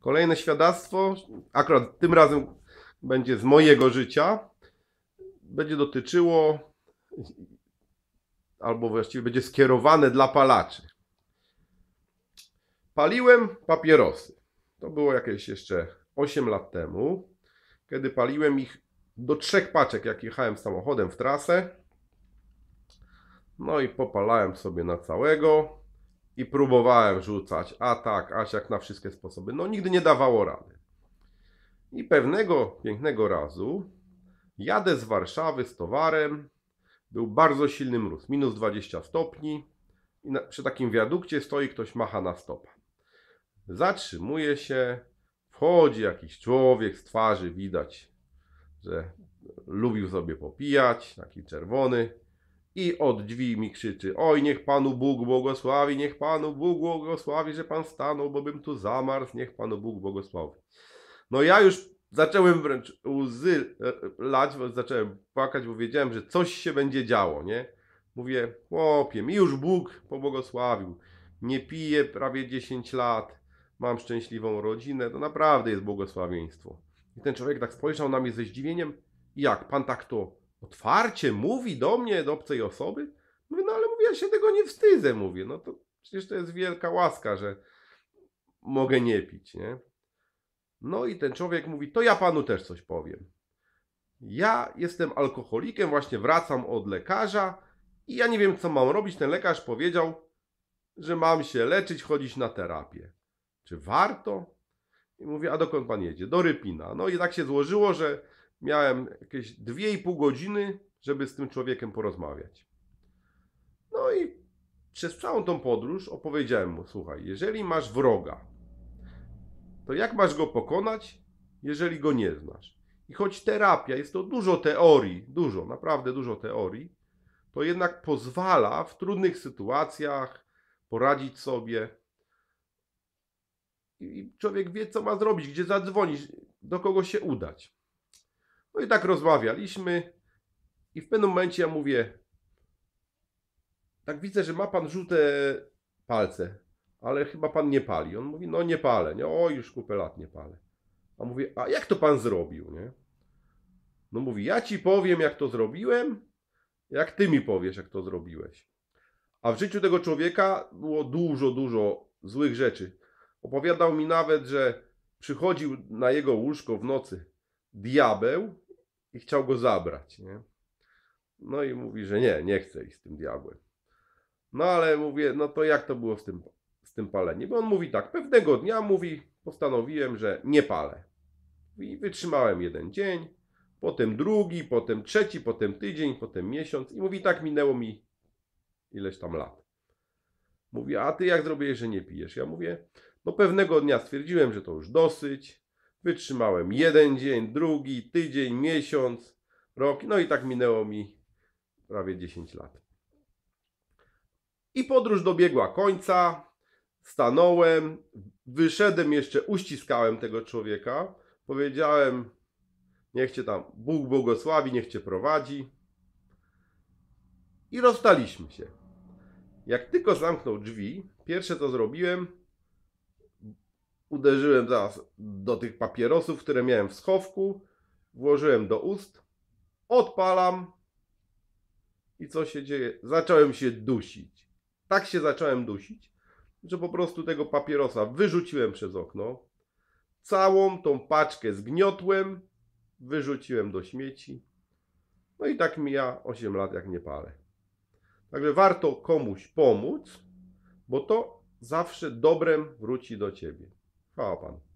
Kolejne świadectwo, akurat tym razem będzie z mojego życia, będzie dotyczyło, albo właściwie będzie skierowane dla palaczy. Paliłem papierosy. To było jakieś jeszcze 8 lat temu, kiedy paliłem ich do trzech paczek, jak jechałem samochodem w trasę. No i popalałem sobie na całego i próbowałem rzucać, a tak, aż jak na wszystkie sposoby. No nigdy nie dawało rady. I pewnego pięknego razu jadę z Warszawy z towarem. Był bardzo silny mróz, minus 20 stopni. I na, przy takim wiadukcie stoi ktoś, macha na stopa. Zatrzymuje się, wchodzi jakiś człowiek, z twarzy widać, że lubił sobie popijać, taki czerwony i od drzwi mi krzyczy: Oj, niech Panu Bóg błogosławi, niech Panu Bóg błogosławi, że Pan stanął, bo bym tu zamarzł, niech Panu Bóg błogosławi. No ja już zacząłem wręcz łzy e, lać, zacząłem płakać, bo wiedziałem, że coś się będzie działo, nie? Mówię, chłopie, mi już Bóg pobłogosławił. Nie piję prawie 10 lat, mam szczęśliwą rodzinę, to naprawdę jest błogosławieństwo. I ten człowiek tak spojrzał na mnie ze zdziwieniem, jak, pan tak to otwarcie mówi do mnie, do obcej osoby? Mówię, no ale mówię, ja się tego nie wstydzę, mówię, no to przecież to jest wielka łaska, że mogę nie pić, nie? No i ten człowiek mówi, to ja panu też coś powiem. Ja jestem alkoholikiem, właśnie wracam od lekarza i ja nie wiem, co mam robić. Ten lekarz powiedział, że mam się leczyć, chodzić na terapię. Czy warto? I mówię, a dokąd pan jedzie? Do Rypina. No i tak się złożyło, że miałem jakieś 2,5 godziny, żeby z tym człowiekiem porozmawiać. No i przez całą tą podróż opowiedziałem mu: Słuchaj, jeżeli masz wroga, to jak masz go pokonać, jeżeli go nie znasz? I choć terapia jest to dużo teorii, dużo, naprawdę dużo teorii, to jednak pozwala w trudnych sytuacjach poradzić sobie. I człowiek wie, co ma zrobić, gdzie zadzwonić, do kogo się udać. No i tak rozmawialiśmy i w pewnym momencie ja mówię, tak widzę, że ma pan żółte palce, ale chyba pan nie pali. On mówi, no nie palę, nie, o już kupę lat nie palę. A mówię, a jak to pan zrobił, nie? No mówi, ja ci powiem, jak to zrobiłem, jak ty mi powiesz, jak to zrobiłeś. A w życiu tego człowieka było dużo, dużo złych rzeczy. Opowiadał mi nawet, że przychodził na jego łóżko w nocy diabeł i chciał go zabrać, nie? No i mówi, że nie, nie chce iść z tym diabłem. No ale mówię, no to jak to było z tym, z tym paleniem? Bo on mówi tak, pewnego dnia mówi, postanowiłem, że nie palę. I wytrzymałem jeden dzień, potem drugi, potem trzeci, potem tydzień, potem miesiąc. I mówi, tak minęło mi ileś tam lat. Mówi, a ty jak zrobiłeś, że nie pijesz? Ja mówię, no pewnego dnia stwierdziłem, że to już dosyć. Wytrzymałem jeden dzień, drugi, tydzień, miesiąc, rok. No i tak minęło mi prawie 10 lat. I podróż dobiegła końca. Stanąłem, wyszedłem jeszcze, uściskałem tego człowieka. Powiedziałem, niech cię tam Bóg błogosławi, niech cię prowadzi. I rozstaliśmy się. Jak tylko zamknął drzwi, pierwsze co zrobiłem, uderzyłem zaraz do tych papierosów, które miałem w schowku, włożyłem do ust, odpalam i co się dzieje? Zacząłem się dusić. Tak się zacząłem dusić, że po prostu tego papierosa wyrzuciłem przez okno, całą tą paczkę zgniotłem, wyrzuciłem do śmieci. No i tak mija 8 lat, jak nie palę. Także warto komuś pomóc, bo to zawsze dobrem wróci do ciebie. Fahrbahn